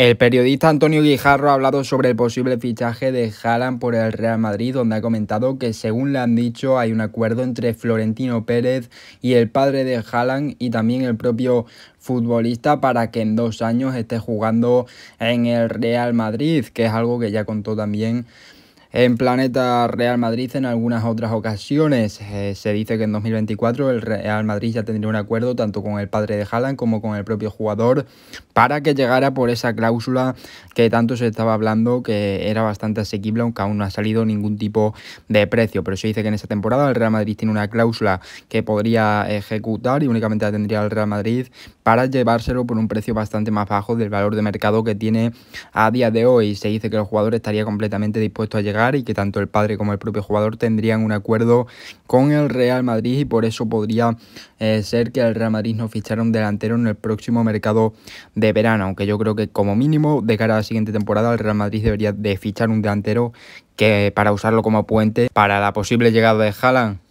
El periodista Antonio Guijarro ha hablado sobre el posible fichaje de Haaland por el Real Madrid, donde ha comentado que según le han dicho hay un acuerdo entre Florentino Pérez y el padre de Haaland y también el propio futbolista para que en dos años esté jugando en el Real Madrid, que es algo que ya contó también en Planeta Real Madrid en algunas otras ocasiones. Eh, se dice que en 2024 el Real Madrid ya tendría un acuerdo tanto con el padre de Haaland como con el propio jugador para que llegara por esa cláusula que tanto se estaba hablando que era bastante asequible aunque aún no ha salido ningún tipo de precio. Pero se dice que en esa temporada el Real Madrid tiene una cláusula que podría ejecutar y únicamente la tendría el Real Madrid para llevárselo por un precio bastante más bajo del valor de mercado que tiene a día de hoy. Se dice que el jugador estaría completamente dispuesto a llegar y que tanto el padre como el propio jugador tendrían un acuerdo con el Real Madrid y por eso podría eh, ser que el Real Madrid no fichara un delantero en el próximo mercado de verano, aunque yo creo que como mínimo de cara a la siguiente temporada el Real Madrid debería de fichar un delantero que para usarlo como puente para la posible llegada de Haaland.